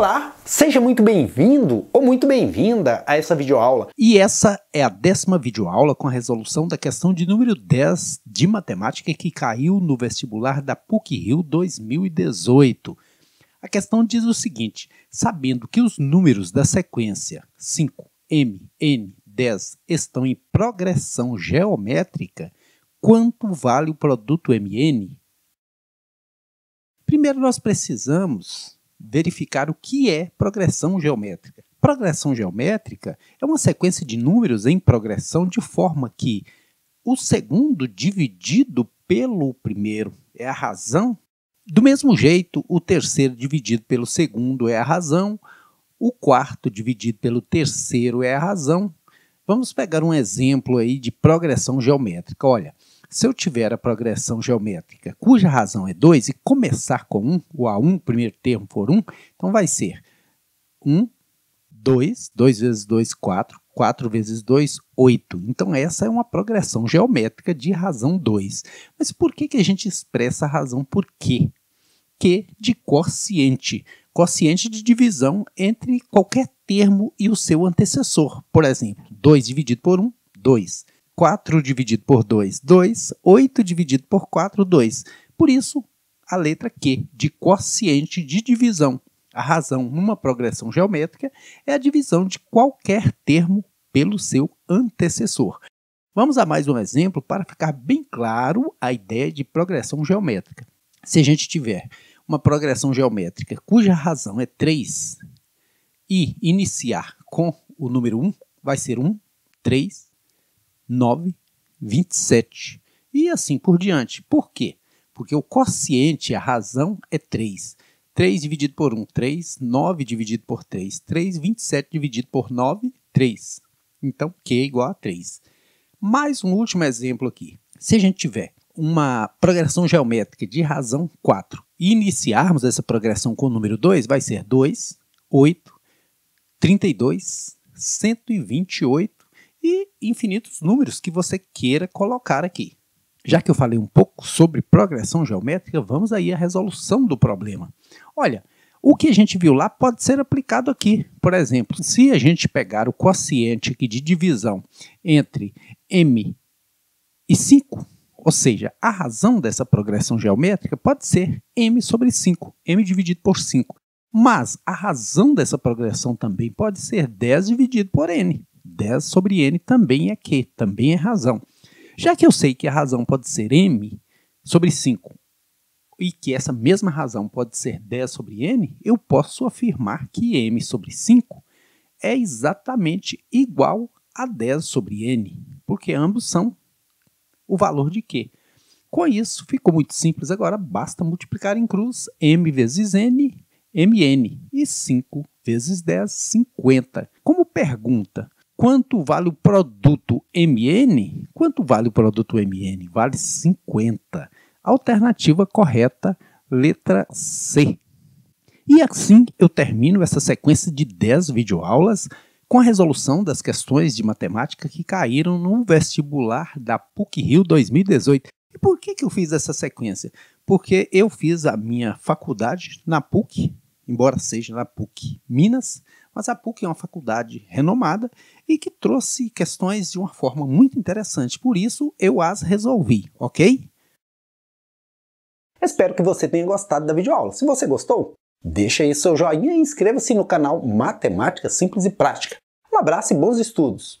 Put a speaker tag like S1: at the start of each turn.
S1: Olá, seja muito bem-vindo ou muito bem-vinda a essa videoaula. E essa é a décima videoaula com a resolução da questão de número 10 de matemática que caiu no vestibular da PUC-Rio 2018. A questão diz o seguinte, sabendo que os números da sequência 5, M, N, 10 estão em progressão geométrica, quanto vale o produto MN? Primeiro nós precisamos verificar o que é progressão geométrica. Progressão geométrica é uma sequência de números em progressão de forma que o segundo dividido pelo primeiro é a razão. Do mesmo jeito, o terceiro dividido pelo segundo é a razão, o quarto dividido pelo terceiro é a razão. Vamos pegar um exemplo aí de progressão geométrica. Olha, se eu tiver a progressão geométrica cuja razão é 2 e começar com 1, um, o A1, o primeiro termo for 1, um, então vai ser 1, 2, 2 vezes 2, 4, 4 vezes 2, 8. Então, essa é uma progressão geométrica de razão 2. Mas por que, que a gente expressa a razão por quê? Q de quociente. Quociente de divisão entre qualquer termo e o seu antecessor. Por exemplo, 2 dividido por 1, 2. 4 dividido por 2, 2. 8 dividido por 4, 2. Por isso, a letra Q, de quociente de divisão. A razão numa progressão geométrica é a divisão de qualquer termo pelo seu antecessor. Vamos a mais um exemplo para ficar bem claro a ideia de progressão geométrica. Se a gente tiver uma progressão geométrica cuja razão é 3 e iniciar com o número 1, vai ser 1, 3, 9, 27 e assim por diante. Por quê? Porque o quociente, a razão, é 3. 3 dividido por 1, 3. 9 dividido por 3, 3. 27 dividido por 9, 3. Então, Q é igual a 3. Mais um último exemplo aqui. Se a gente tiver uma progressão geométrica de razão 4 e iniciarmos essa progressão com o número 2, vai ser 2, 8, 32, 128 e infinitos números que você queira colocar aqui. Já que eu falei um pouco sobre progressão geométrica, vamos aí à resolução do problema. Olha, o que a gente viu lá pode ser aplicado aqui. Por exemplo, se a gente pegar o quociente aqui de divisão entre m e 5, ou seja, a razão dessa progressão geométrica pode ser m sobre 5, m dividido por 5. Mas a razão dessa progressão também pode ser 10 dividido por n. 10 sobre n também é Q, também é razão. Já que eu sei que a razão pode ser m sobre 5 e que essa mesma razão pode ser 10 sobre n, eu posso afirmar que m sobre 5 é exatamente igual a 10 sobre n, porque ambos são o valor de q. Com isso, ficou muito simples agora, basta multiplicar em cruz m vezes n, mn, e 5 vezes 10, 50. Como pergunta, Quanto vale o produto MN? Quanto vale o produto MN? Vale 50. Alternativa correta, letra C. E assim eu termino essa sequência de 10 videoaulas com a resolução das questões de matemática que caíram no vestibular da PUC Rio 2018. E por que, que eu fiz essa sequência? Porque eu fiz a minha faculdade na PUC, embora seja na PUC Minas, mas a PUC é uma faculdade renomada e que trouxe questões de uma forma muito interessante, por isso eu as resolvi, ok? Espero que você tenha gostado da videoaula. Se você gostou, deixa aí seu joinha e inscreva-se no canal Matemática Simples e Prática. Um abraço e bons estudos!